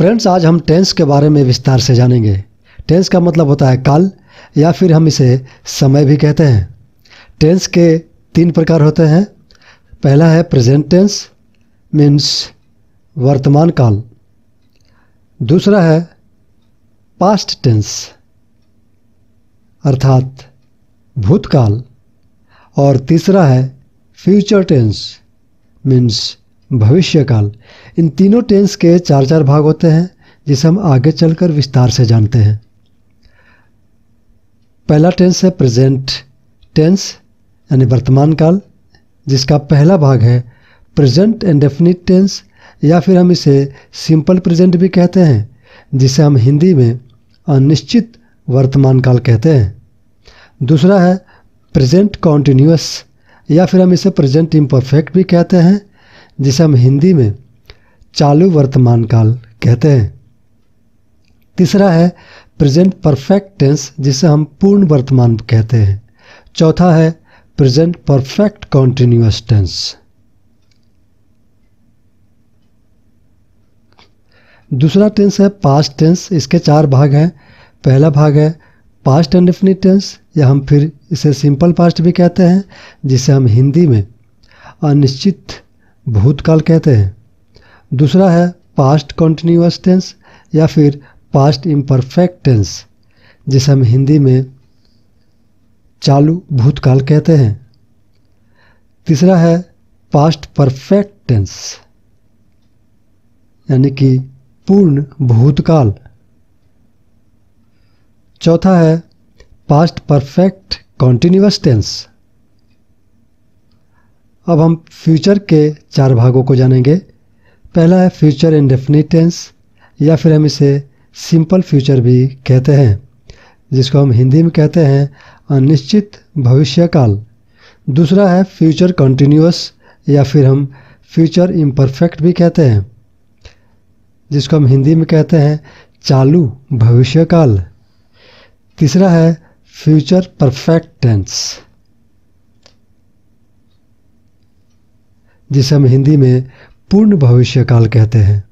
friends आज हम tense के बारे में विस्तार से जानेंगे टेंस का मतलब होता है काल या फिर हम इसे समय भी कहते हैं टेंस के तीन प्रकार होते हैं पहला है प्रेजेंट टेंस मीन्स वर्तमान काल दूसरा है पास्ट टेंस अर्थात भूतकाल और तीसरा है फ्यूचर टेंस मीन्स भविष्यकाल इन तीनों टेंस के चार चार भाग होते हैं जिसे हम आगे चलकर विस्तार से जानते हैं पहला टेंस है प्रेजेंट टेंस यानी वर्तमान काल जिसका पहला भाग है प्रेजेंट एंड डेफिनिट टेंस या फिर हम इसे सिंपल प्रेजेंट भी कहते हैं जिसे हम हिंदी में अनिश्चित वर्तमान काल कहते हैं दूसरा है प्रेजेंट कॉन्टीन्यूस या फिर हम इसे प्रेजेंट इम्परफेक्ट भी कहते हैं जिसे हम हिंदी में चालू वर्तमान काल कहते हैं तीसरा है प्रेजेंट परफेक्ट टेंस जिसे हम पूर्ण वर्तमान कहते हैं चौथा है प्रेजेंट परफेक्ट कॉन्टिन्यूस टेंस दूसरा टेंस है पास्ट टेंस इसके चार भाग हैं पहला भाग है पास्ट इंडेफिनिट टेंस या हम फिर इसे सिंपल पास्ट भी कहते हैं जिसे हम हिंदी में अनिश्चित भूतकाल कहते हैं दूसरा है पास्ट कॉन्टिन्यूस टेंस या फिर पास्ट इम्परफेक्ट टेंस जिसे हम हिंदी में चालू भूतकाल कहते हैं तीसरा है पास्ट परफेक्ट टेंस यानी कि पूर्ण भूतकाल चौथा है पास्ट परफेक्ट कॉन्टिन्यूस टेंस अब हम फ्यूचर के चार भागों को जानेंगे पहला है फ्यूचर इंडेफिनिट टेंस या फिर हम इसे सिंपल फ्यूचर भी कहते हैं जिसको हम हिंदी में कहते हैं अनिश्चित भविष्यकाल दूसरा है फ्यूचर कंटिन्यूस या फिर हम फ्यूचर इम्परफेक्ट भी कहते हैं जिसको हम हिंदी में कहते हैं चालू भविष्यकाल तीसरा है फ्यूचर परफेक्ट टेंस जिसे हम हिंदी में पूर्ण भविष्य काल कहते हैं